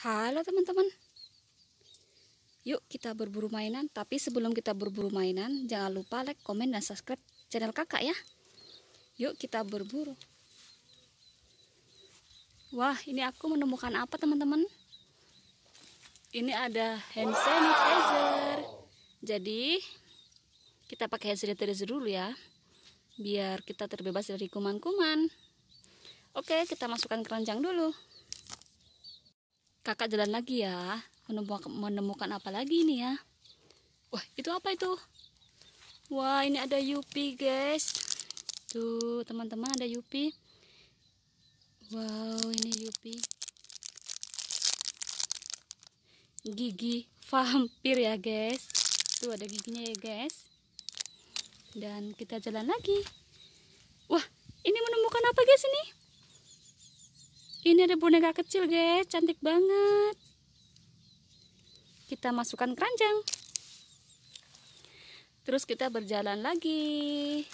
Halo teman-teman. Yuk kita berburu mainan, tapi sebelum kita berburu mainan, jangan lupa like, komen, dan subscribe channel kakak ya. Yuk kita berburu. Wah, ini aku menemukan apa teman-teman? Ini ada hand sanitizer. Jadi, kita pakai hand sanitizer dulu ya. Biar kita terbebas dari kuman-kuman. Oke, kita masukkan keranjang dulu kakak jalan lagi ya menemukan, menemukan apa lagi ini ya wah itu apa itu wah ini ada yupi guys tuh teman-teman ada yupi wow ini yupi gigi vampir ya guys tuh ada giginya ya guys dan kita jalan lagi wah ini menemukan apa guys ini ini ada boneka kecil guys, cantik banget. Kita masukkan keranjang. Terus kita berjalan lagi.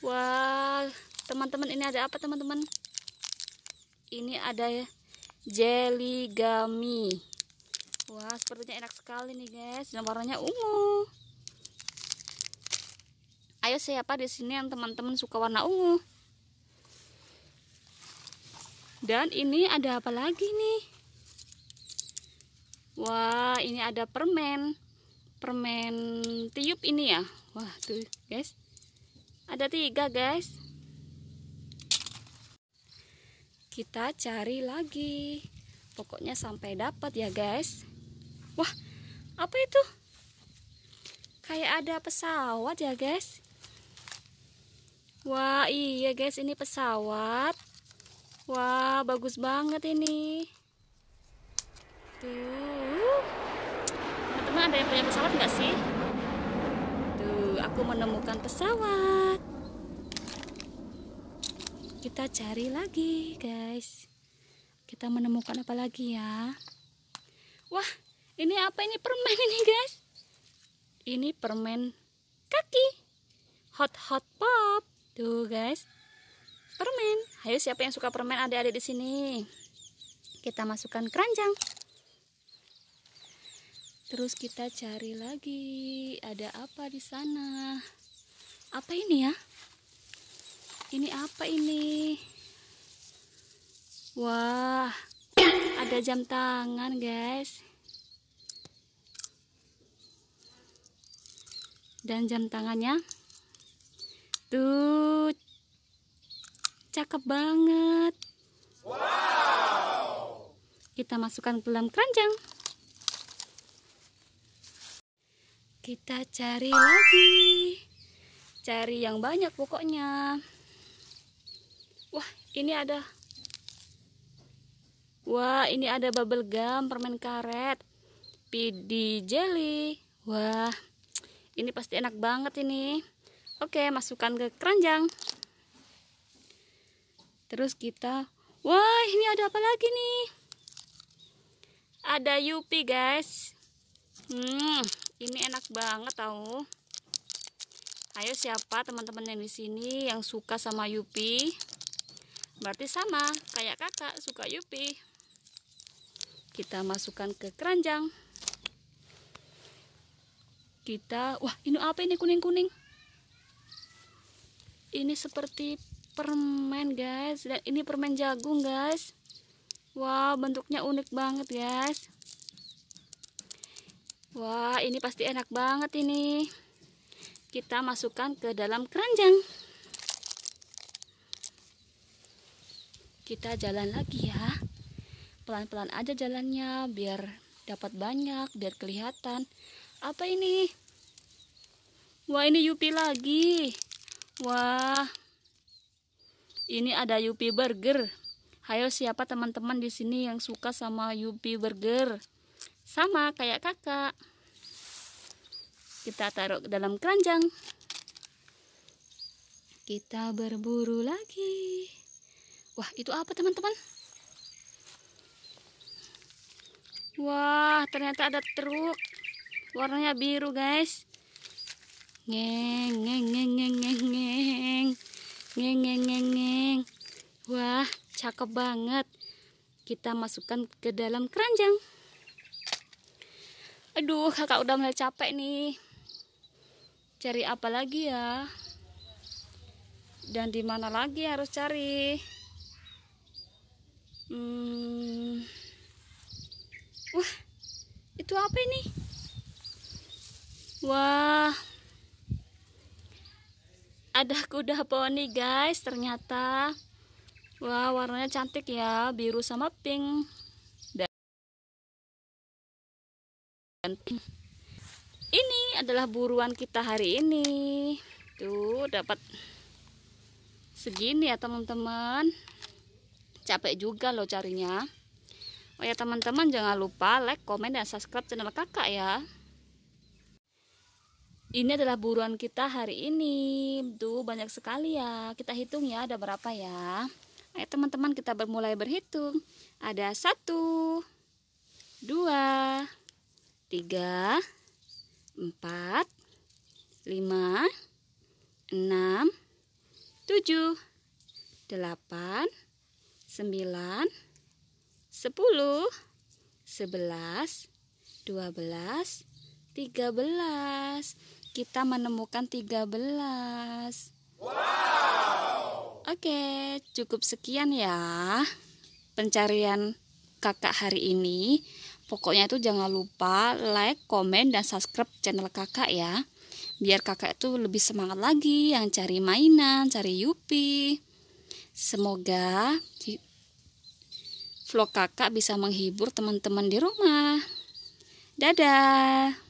Wah, teman-teman ini ada apa teman-teman? Ini ada jelly gummy. Wah, sepertinya enak sekali nih guys, dan warnanya ungu. Ayo siapa di sini yang teman-teman suka warna ungu? Dan ini ada apa lagi nih? Wah, ini ada permen. Permen tiup ini ya. Wah, tuh, guys. Ada tiga, guys. Kita cari lagi. Pokoknya sampai dapat ya, guys. Wah, apa itu? Kayak ada pesawat ya, guys. Wah, iya, guys. Ini pesawat. Wah, bagus banget ini. Tuh. Teman-teman ada yang punya pesawat nggak sih? Tuh, aku menemukan pesawat. Kita cari lagi, guys. Kita menemukan apa lagi ya? Wah, ini apa ini permen ini, guys? Ini permen kaki. Hot hot pop. Tuh, guys permen. Ayo siapa yang suka permen ada adik di sini? Kita masukkan keranjang. Terus kita cari lagi, ada apa di sana? Apa ini ya? Ini apa ini? Wah, ada jam tangan, guys. Dan jam tangannya tuh cakep banget wow. kita masukkan ke dalam keranjang kita cari lagi cari yang banyak pokoknya wah ini ada wah ini ada bubble gum permen karet pidi jelly wah ini pasti enak banget ini oke masukkan ke keranjang terus kita wah ini ada apa lagi nih ada yupi guys hmm ini enak banget tahu ayo siapa teman-teman yang di sini yang suka sama yupi berarti sama kayak kakak suka yupi kita masukkan ke keranjang kita wah ini apa ini kuning-kuning ini seperti permen guys dan ini permen jagung guys wow bentuknya unik banget guys wah ini pasti enak banget ini kita masukkan ke dalam keranjang kita jalan lagi ya pelan-pelan aja jalannya biar dapat banyak biar kelihatan apa ini wah ini Yupi lagi wah ini ada Yupi Burger. Hayo siapa teman-teman di sini yang suka sama Yupi Burger? Sama kayak kakak. Kita taruh ke dalam keranjang. Kita berburu lagi. Wah, itu apa teman-teman? Wah, ternyata ada truk. Warnanya biru, guys. Ngeng, ngeng, ngeng, ngeng, ngeng ngeng ngeng wah cakep banget kita masukkan ke dalam keranjang aduh kakak udah mulai capek nih cari apa lagi ya dan di mana lagi harus cari hmm. wah itu apa ini wah ada kuda poni guys ternyata wah warnanya cantik ya biru sama pink dan ini adalah buruan kita hari ini tuh dapat segini ya teman-teman capek juga loh carinya oh ya teman-teman jangan lupa like, komen, dan subscribe channel kakak ya ini adalah buruan kita hari ini tuh banyak sekali ya kita hitung ya ada berapa ya ayo teman-teman kita bermulai berhitung ada satu dua tiga empat lima enam tujuh delapan sembilan sepuluh sebelas dua belas tiga belas kita menemukan 13. Wow. Oke, cukup sekian ya pencarian kakak hari ini. Pokoknya itu jangan lupa like, komen, dan subscribe channel kakak ya. Biar kakak itu lebih semangat lagi yang cari mainan, cari yupi. Semoga vlog kakak bisa menghibur teman-teman di rumah. Dadah!